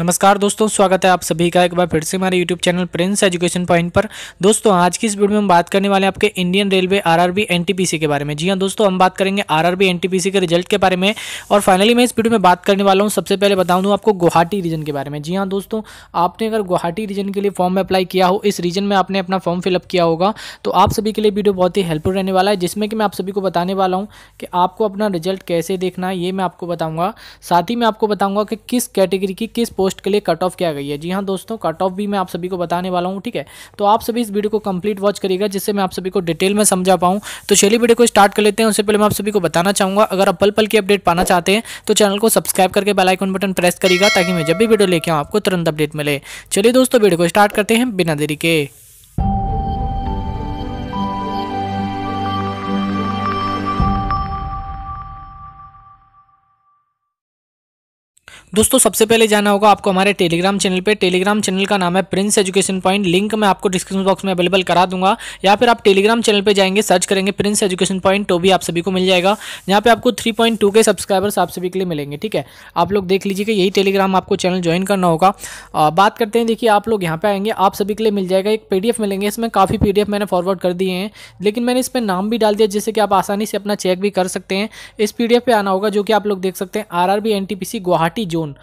नमस्कार दोस्तों स्वागत है आप सभी का एक बार फिर से हमारे YouTube channel Prince Education Point पर दोस्तों आज की इस वीडियो में हम बात करने वाले हैं आपके इंडियन रेलवे आरआरबी एनटीपीसी के बारे में जी हां दोस्तों हम बात करेंगे आरआरबी एनटीपीसी के रिजल्ट के बारे में और फाइनली मैं इस वीडियो में बात करने वाला हूँ सबसे पहले बता दूँ तो आपको गुवाहाटी रीजन के बारे में जी हाँ दोस्तों आपने अगर गुवाहाटी रीजन के लिए फॉर्म में अप्लाई किया हो इस रीजन में आपने अपना फॉर्म फिलअप किया होगा तो आप सभी के लिए वीडियो बहुत ही हेल्पफुल रहने वाला है जिसमें कि मैं आप सभी को बताने वाला हूँ कि आपको अपना रिजल्ट कैसे देखना है ये मैं आपको बताऊँगा साथ ही मैं आपको बताऊँगा कि किस कैटेगरी की किस पोस्ट पोस्ट के लिए कट ऑफ क्या गई है जी हाँ दोस्तों कट ऑफ भी मैं आप सभी को बताने वाला हूँ ठीक है तो आप सभी इस वीडियो को कंप्लीट वॉच करिएगा जिससे मैं आप सभी को डिटेल में समझा पाऊँ तो चलिए वीडियो को स्टार्ट कर लेते हैं उससे पहले मैं आप सभी को बताना चाहूँगा अगर आप पल पल की अपडेट पाना चाहते हैं तो चैनल को सब्सक्राइब करके बेलाइकन बटन प्रेस करिएगा ताकि मैं जब भी वीडियो लेके आऊँ आपको तुरंत अपडेट मिले चलिए दोस्तों वीडियो को स्टार्ट करते हैं बिना देरी के दोस्तों सबसे पहले जाना होगा आपको हमारे टेलीग्राम चैनल पे टेलीग्राम चैनल का नाम है प्रिंस एजुकेशन पॉइंट लिंक मैं आपको डिस्क्रिप्शन बॉक्स में अवेलेबल करा दूंगा या फिर आप टेलीग्राम चैनल पे जाएंगे सर्च करेंगे प्रिंस एजुकेशन पॉइंट तो भी आप सभी को मिल जाएगा यहाँ पे आपको थ्री पॉइंट टू के सब्सक्राइबर्स आप सभी के लिए मिलेंगे ठीक है आप लोग देख लीजिए कि यही टेलीग्राम आपको चैनल ज्वाइन करना होगा बात करते हैं देखिए आप लोग यहाँ पर आएंगे आप सभी के लिए मिल जाएगा एक पी मिलेंगे इसमें काफ़ी पी मैंने फॉरवर्ड कर दिए हैं लेकिन मैंने इस पर नाम भी डाल दिया जिससे कि आप आसानी से अपना चेक भी कर सकते हैं इस पी पे आना होगा जो कि आप लोग देख सकते हैं R R Guwahati zone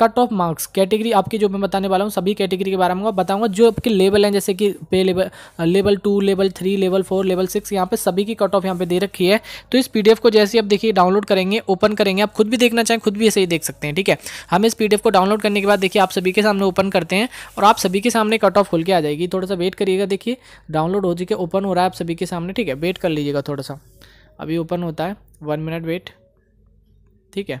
cut off marks category आपकी जो मैं बताने वाला हूँ सभी कैटेगरी के बारे में बताऊँगा जो आपके लेवल हैं जैसे कि pay level level two level three level four level six यहाँ पे सभी की कट ऑफ यहाँ पे दे रखी है तो इस पी को जैसे आप देखिए डाउनलोड करेंगे ओपन करेंगे आप खुद भी देखना चाहें खुद भी ऐसे ही देख सकते हैं ठीक है हम इस पी को डाउनलोड करने के बाद देखिए आप सभी के सामने ओपन करते हैं और आप सभी के सामने कट ऑफ खुल के आ जाएगी थोड़ा सा वेट करिएगा देखिए डाउनलोड हो चुके ओपन हो रहा है आप सभी के सामने ठीक है वेट कर लीजिएगा थोड़ा सा अभी ओपन होता है वन मिनट वेट ठीक है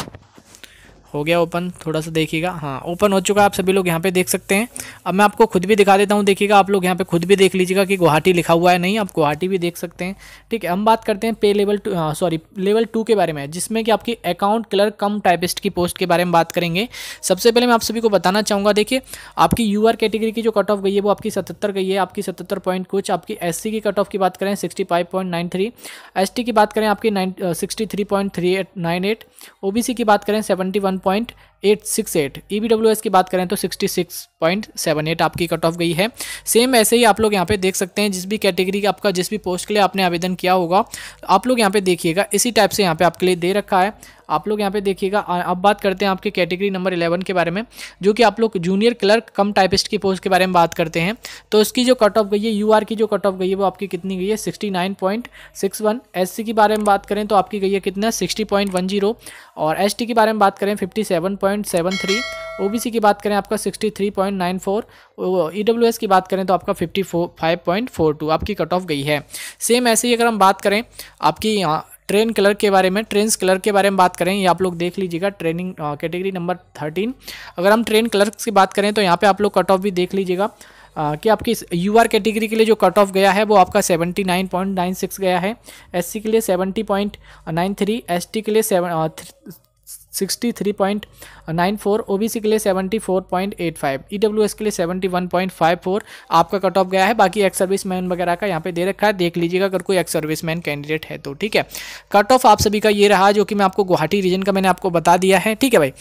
हो गया ओपन थोड़ा सा देखिएगा हाँ ओपन हो चुका है आप सभी लोग यहाँ पे देख सकते हैं अब मैं आपको खुद भी दिखा देता हूँ देखिएगा आप लोग यहाँ पे खुद भी देख लीजिएगा कि गुवाहाटी लिखा हुआ है नहीं आप गुवाहाटी भी देख सकते हैं ठीक है हम बात करते हैं पे लेवल टू हाँ, सॉरी लेवल टू के बारे में जिसमें कि आपकी अकाउंट क्लर्क कम टाइपिस्ट की पोस्ट के बारे में बात करेंगे सबसे पहले मैं आप सभी को बताना चाहूँगा देखिए आपकी यू कैटेगरी की जो कट ऑफ गई है वो आपकी सतहत्तर गई है आपकी सतहत्तर पॉइंट कुछ आपकी एस की कट ऑफ की बात करें sixty five point nine three S की बात करें आपकी nine sixty three point three eight nine eight O B C की बात करें सेवेंटी वन पॉइंट e की बात करें तो sixty six point seven eight आपकी कट ऑफ गई है सेम ऐसे ही आप लोग यहाँ पे देख सकते हैं जिस भी कैटेगरी आपका जिस भी पोस्ट के लिए आपने आवेदन किया होगा आप लोग यहाँ पे देखिएगा इसी टाइप से यहाँ पे आपके लिए दे रखा है आप लोग यहाँ पे देखिएगा अब बात करते हैं आपके कैटेगरी नंबर इलेवन के बारे में जो कि आप लोग जूनियर क्लर्क कम टाइपिस्ट की पोस्ट के बारे में बात करते हैं तो इसकी जो कट ऑफ गई है यू की जो कट ऑफ गई है वो आपकी कितनी गई है sixty nine point six one S C के बारे में बात करें तो आपकी गई है कितना सिक्सटी पॉइंट वन जीरो और एस टी के बारे में बात करें fifty seven point seven three O B C की बात करें आपका sixty three point nine four E W S की बात करें तो आपका fifty five point four two आपकी कट ऑफ गई है सेम ऐसे ही अगर हम बात करें आपकी ट्रेन कलर के बारे में ट्रेन कलर के बारे में बात करें ये आप लोग देख लीजिएगा ट्रेनिंग कैटेगरी नंबर थर्टीन अगर हम ट्रेन कलर की बात करें तो यहाँ पर आप लोग कट ऑफ भी देख लीजिएगा कि आपकी यू आर कैटेगरी के लिए जो कट ऑफ गया है वो आपका नाइन नाइन पॉइंट सिक्स गया है सी के लिए seventy point nine S T के लिए seven sixty three point nine four O B C के लिए seventy four point eight five E S के लिए seventy one point five four आपका कट ऑफ गया है बाकी एक्स सर्विस मैन वगैरह का यहाँ पे दे रखा है देख लीजिएगा अगर कोई एक्स सर्विस मैन कैंडिडेट है तो ठीक है कट ऑफ आप सभी का ये रहा जो कि मैं आपको गुवाहाटी रीजन का मैंने आपको बता दिया है ठीक है भाई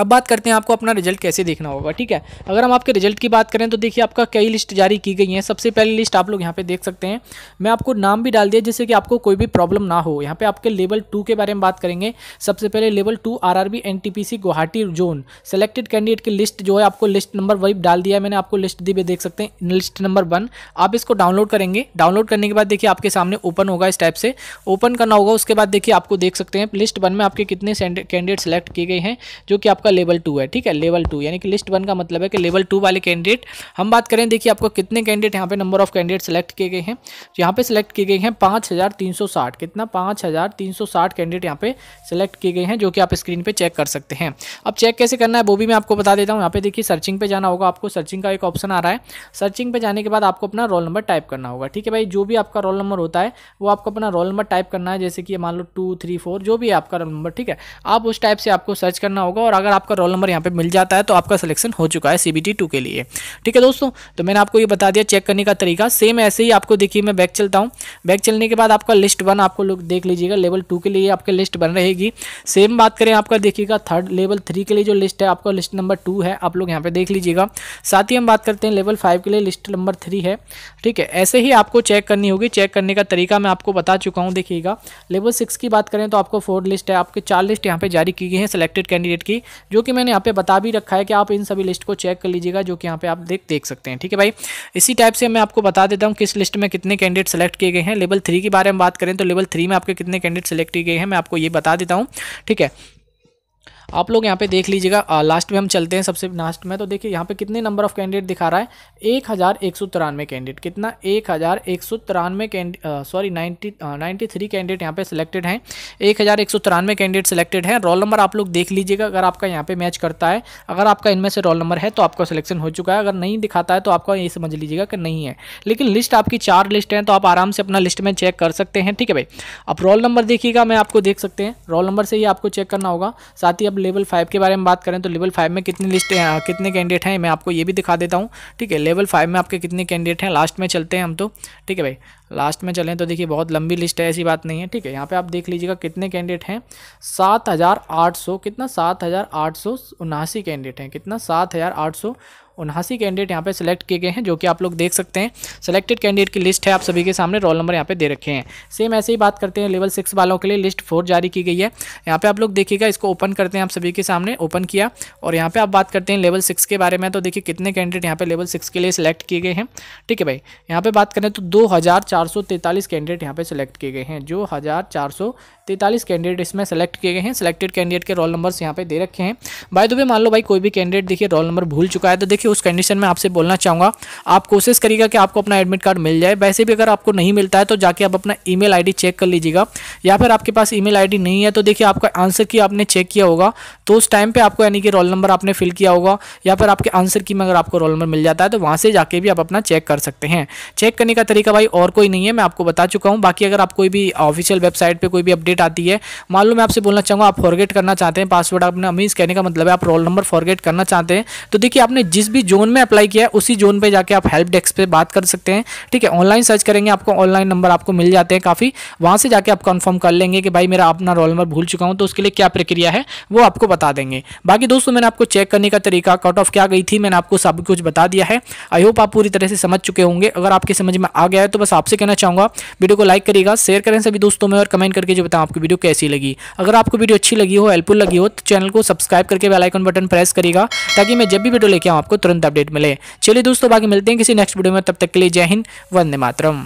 अब बात करते हैं आपको अपना रिजल्ट कैसे देखना होगा ठीक है अगर हम आपके रिजल्ट की बात करें तो देखिए आपका कई लिस्ट जारी की गई है सबसे पहले लिस्ट आप लोग यहाँ पे देख सकते हैं मैं आपको नाम भी डाल दिया जिससे कि आपको कोई भी प्रॉब्लम ना हो यहाँ पे आपके लेवल टू के बारे में बात करेंगे सबसे पहले level two R R B N T P C Guwahati zone selected candidate की लिस्ट जो है आपको लिस्ट नंबर वही डाल दिया है मैंने आपको लिस्ट दी भी देख सकते हैं लिस्ट नंबर वन आप इसको डाउनलोड करेंगे डाउनलोड करने के बाद देखिए आपके सामने ओपन होगा इस टाइप से ओपन करना होगा उसके बाद देखिए आपको देख सकते हैं लिस्ट वन में आपके कितने कैंडिडेट सेलेक्ट किए गए हैं जो कि आप आपका लेवल टू है ठीक है लेवल टू यानी कि लिस्ट वन का मतलब है कि लेवल टू वाले कैंडिडेट हम बात करें देखिए आपको कितने कैंडिडेट यहाँ पे नंबर ऑफ कैंडिडेट सेलेक्ट किए गए हैं यहाँ पे सेलेक्ट किए गए हैं पाँच हज़ार तीन सौ साठ कितना पाँच हज़ार तीन सौ साठ कैंडिडेट यहाँ पे सेलेक्ट किए गए हैं जो कि आप स्क्रीन पर चेक कर सकते हैं अब चेक कैसे करना है वो भी मैं आपको बता देता हूँ यहाँ पे देखिए सर्चिंग पे जाना होगा आपको सर्चिंग का एक ऑप्शन आ रहा है सर्चिंग पे जाने के बाद आपको अपना रोल नंबर टाइप करना होगा ठीक है भाई जो भी आपका रोल नंबर होता है वो आपको अपना रोल नंबर टाइप करना है जैसे कि मान लो टू थ्री फोर जो भी आपका रोल नंबर ठीक है आप उस टाइप से आपको सर्च करना होगा और अगर अगर आपका रोल नंबर यहाँ पे मिल जाता है तो आपका सिलेक्शन हो चुका है सीबीटी टू के लिए ठीक है दोस्तों तो मैंने आपको ये बता दिया चेक करने का तरीका सेम ऐसे ही आपको देखिए मैं बैक चलता हूँ बैक चलने के बाद आपका लिस्ट वन आपको लोग देख लीजिएगा लेवल टू के लिए आपकी लिस्ट बन रहेगी सेम बात करें आपका देखिएगा थर्ड लेवल थ्री के लिए जो लिस्ट है आपका लिस्ट नंबर टू है आप लोग यहाँ पर देख लीजिएगा साथ ही हम बात करते हैं लेवल फाइव के लिए लिस्ट नंबर थ्री है ठीक है ऐसे ही आपको चेक करनी होगी चेक करने का तरीका मैं आपको बता चुका हूँ देखिएगा लेवल सिक्स की बात करें तो आपको फोर लिस्ट है आपके चार लिस्ट यहाँ पे जारी की गई है सिलेक्टेड कैंडिडेट की जो कि मैंने यहाँ पे बता भी रखा है कि आप इन सभी लिस्ट को चेक कर लीजिएगा जो कि यहाँ पे आप देख देख सकते हैं ठीक है भाई इसी टाइप से मैं आपको बता देता हूँ किस लिस्ट में कितने कैंडिडेट सेलेक्ट किए गए हैं लेवल थ्री के बारे में बात करें तो लेवल थ्री में आपके कितने कैंडिडेट सेलेक्ट किए गए हैं मैं आपको ये बता देता हूँ ठीक है आप लोग यहाँ पे देख लीजिएगा लास्ट में हम चलते हैं सबसे लास्ट में तो देखिए यहाँ पे कितने नंबर ऑफ कैंडिडेट दिखा रहा है एक हज़ार एक सौ तिरानवे कैंडिडेट कितना एक हज़ार एक सौ तिरानवे candidate sorry ninety ninety three candidate यहाँ पे सिलेक्टेड हैं एक हज़ार एक सौ तिरानवे कैंडिडेट सिलेक्टेड हैं रोल नंबर आप लोग देख लीजिएगा अगर आपका यहाँ पे मैच करता है अगर आपका इनमें से रोल नंबर है तो आपका सिलेक्शन हो चुका है अगर नहीं दिखाता है तो आपका ये समझ लीजिएगा कि नहीं है लेकिन लिस्ट आपकी चार लिस्ट हैं तो आप आराम से अपना लिस्ट में चेक कर सकते हैं ठीक है भाई अब रोल नंबर देखिएगा मैं आपको देख सकते हैं रोल नंबर से ही आपको चेक करना होगा साथ ही अब लेवल फाइव के बारे में बात करें तो लेवल फाइव में कितनी लिस्ट है हाँ, कितने कैंडिडेट हैं मैं आपको ये भी दिखा देता हूँ ठीक है लेवल फाइव में आपके कितने कैंडिडेट हैं लास्ट में चलते हैं हम तो ठीक है भाई लास्ट में चलें तो देखिए बहुत लंबी लिस्ट है ऐसी बात नहीं है ठीक है यहाँ पे आप देख लीजिएगा कितने कैंडिडेट हैं सात हज़ार आठ सौ कितना सात हज़ार आठ सौ उनासी कैंडिडेट हैं कितना सात हज़ार आठ सौ उन्यासी कैंडिडेट यहाँ पे सिलेक्ट किए गए हैं जो कि आप लोग देख सकते हैं सिलेक्टेड कैंडिडेट की लिस्ट है आप सभी के सामने रोल नंबर यहाँ पे दे रखे हैं सेम ऐसे ही बात करते हैं लेवल सिक्स वालों के लिए लिस्ट फोर जारी की गई है यहाँ पे आप लोग देखिएगा इसको ओपन करते हैं आप सभी के सामने ओपन किया और यहाँ पे आप बात करते हैं लेवल सिक्स के बारे में तो देखिए कितने कैंडिडेट यहाँ पे लेवल सिक्स के लिए सिलेक्ट किए गए हैं ठीक है भाई यहाँ पे बात करें तो दो कैंडिडेट यहाँ पे सिलेक्ट किए गए हैं जो हजार कैंडिडेट इसमें सेलेक्ट किए गए हैं सिलेक्टेड कैंडिडेट के रोल नंबर्स यहाँ पे दे रखे हैं बाय दो मान लो भाई कोई भी कैंडिडेट देखिए रोल नंबर भूल चुका है तो देखिए उस कंडीशन में आपसे बोलना चाहूँगा आप कोशिश करिएगा कि आपको अपना एडमिट कार्ड मिल जाए वैसे भी अगर आपको नहीं मिलता है तो जाके आप अपना ई मेल चेक कर लीजिएगा या फिर आपके पास ई मेल नहीं है तो देखिए आपका आंसर की आपने चेक किया होगा तो उस टाइम पर आपको यानी कि रोल नंबर आपने फिल किया होगा या फिर आपके आंसर की में अगर आपको रोल नंबर मिल जाता है तो वहाँ से जाके भी आप अपना चेक कर सकते हैं चेक करने का तरीका भाई और कोई नहीं है मैं आपको बता चुका हूँ बाकी अगर आप कोई भी ऑफिशियल वेबसाइट पर कोई भी अपडेट आती है मान लो मैं आपसे बोलना चाहूँगा आप फॉरगेट करना चाहते हैं पासवर्ड आपने मीन्स कहने का मतलब है आप रोल नंबर फॉरगेट करना चाहते हैं तो देखिए आपने जिस भी जोन में अप्लाई किया है उसी जोन पे जाके आप हेल्प डेस्क पे बात कर सकते हैं ठीक है ऑनलाइन सर्च करेंगे आपको ऑनलाइन नंबर आपको मिल जाते हैं काफ़ी वहां से जाके आप कंफर्म कर लेंगे कि भाई मेरा अपना रोल नंबर भूल चुका हूँ तो उसके लिए क्या प्रक्रिया है वो आपको बता देंगे बाकी दोस्तों मैंने आपको चेक करने का तरीका कट ऑफ क्या गई थी मैंने आपको सब कुछ बता दिया है आई होप आप पूरी तरह से समझ चुके होंगे अगर आपकी समझ में आ गया है तो बस आपसे कहना चाहूंगा वीडियो को लाइक करिएगा शेयर करें सभी दोस्तों में और कमेंट करके जो बताऊँ आपकी वीडियो कैसी लगी अगर आपको वीडियो अच्छी लगी हो हेल्पफुल लगी हो तो चैनल को सब्सक्राइब करके बेलाइकन बटन प्रेस करेगा ताकि मैं जब भी वीडियो लेके आऊँ आपको तुरंत अपडेट मिले चलिए दोस्तों बाकी मिलते हैं किसी नेक्स्ट वीडियो में तब तक के लिए जय हिंद वंदे मातरम